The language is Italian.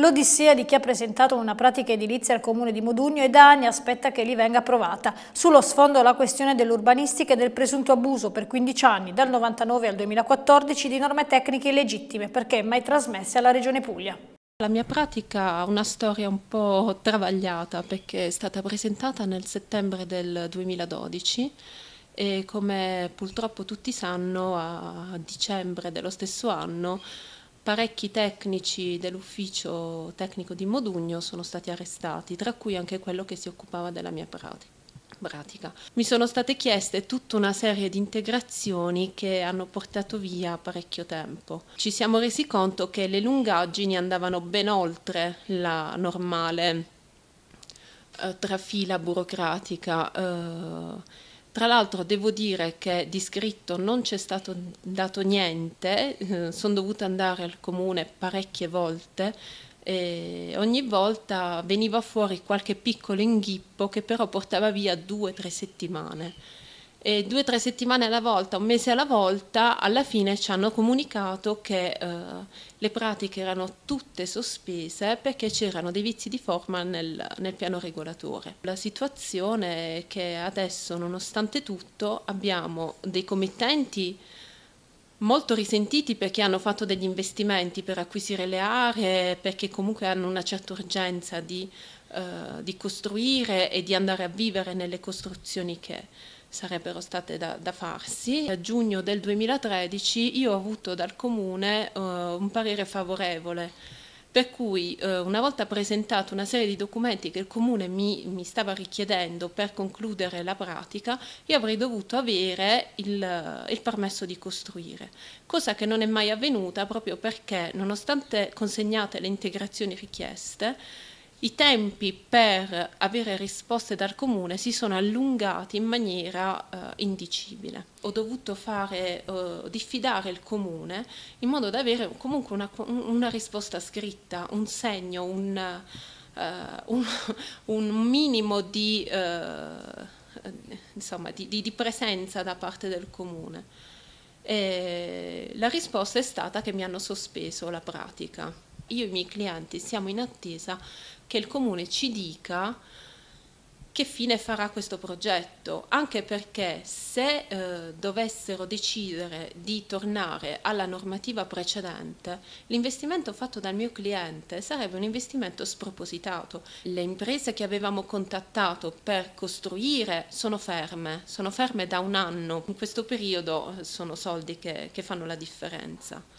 L'odissea di chi ha presentato una pratica edilizia al comune di Modugno e da anni aspetta che gli venga approvata. Sullo sfondo la questione dell'urbanistica e del presunto abuso per 15 anni, dal 99 al 2014, di norme tecniche illegittime perché mai trasmesse alla Regione Puglia. La mia pratica ha una storia un po' travagliata perché è stata presentata nel settembre del 2012 e come purtroppo tutti sanno a dicembre dello stesso anno parecchi tecnici dell'ufficio tecnico di Modugno sono stati arrestati, tra cui anche quello che si occupava della mia pratica. Mi sono state chieste tutta una serie di integrazioni che hanno portato via parecchio tempo. Ci siamo resi conto che le lungaggini andavano ben oltre la normale eh, trafila burocratica. Eh, tra l'altro devo dire che di scritto non c'è stato dato niente, eh, sono dovuta andare al comune parecchie volte e ogni volta veniva fuori qualche piccolo inghippo che però portava via due o tre settimane e due o tre settimane alla volta, un mese alla volta, alla fine ci hanno comunicato che eh, le pratiche erano tutte sospese perché c'erano dei vizi di forma nel, nel, piano regolatore. La situazione è che adesso, nonostante tutto, abbiamo dei committenti molto risentiti perché hanno fatto degli investimenti per acquisire le aree, perché comunque hanno una certa urgenza di eh, di costruire e di andare a vivere nelle costruzioni che sarebbero state da, da, farsi. A giugno del 2013 io ho avuto dal comune eh, un parere favorevole, per cui eh, una volta presentato una serie di documenti che il comune mi, mi stava richiedendo per concludere la pratica, io avrei dovuto avere il, eh, il permesso di costruire, cosa che non è mai avvenuta proprio perché nonostante consegnate le integrazioni richieste, i tempi per avere risposte dal comune si sono allungati in maniera uh, indicibile. Ho dovuto fare, uh, diffidare il comune in modo da avere comunque una, una risposta scritta, un segno, un, uh, un, un minimo di, insomma, di, di, di, presenza da parte del comune. E la risposta è stata che mi hanno sospeso la pratica io e i miei clienti siamo in attesa che il comune ci dica che fine farà questo progetto, anche perché se eh, dovessero decidere di tornare alla normativa precedente, l'investimento fatto dal mio cliente sarebbe un investimento spropositato. Le imprese che avevamo contattato per costruire sono ferme, sono ferme da un anno. In questo periodo eh, sono soldi che, che fanno la differenza.